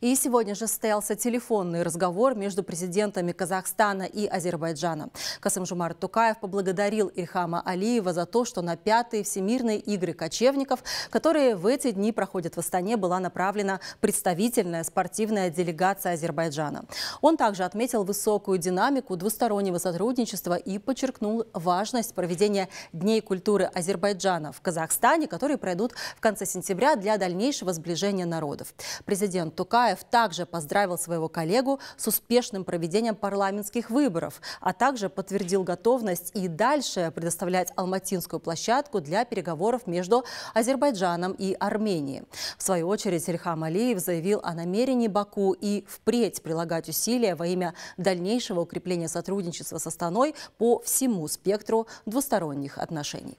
И сегодня же состоялся телефонный разговор между президентами Казахстана и Азербайджана. Касым-Жумар Тукаев поблагодарил Ильхама Алиева за то, что на пятые всемирные игры кочевников, которые в эти дни проходят в Астане, была направлена представительная спортивная делегация Азербайджана. Он также отметил высокую динамику двустороннего сотрудничества и подчеркнул важность проведения Дней культуры Азербайджана в Казахстане, которые пройдут в конце сентября для дальнейшего сближения народов. Президент Тукаев Караев также поздравил своего коллегу с успешным проведением парламентских выборов, а также подтвердил готовность и дальше предоставлять алматинскую площадку для переговоров между Азербайджаном и Арменией. В свою очередь Рихам Алиев заявил о намерении Баку и впредь прилагать усилия во имя дальнейшего укрепления сотрудничества со страной по всему спектру двусторонних отношений.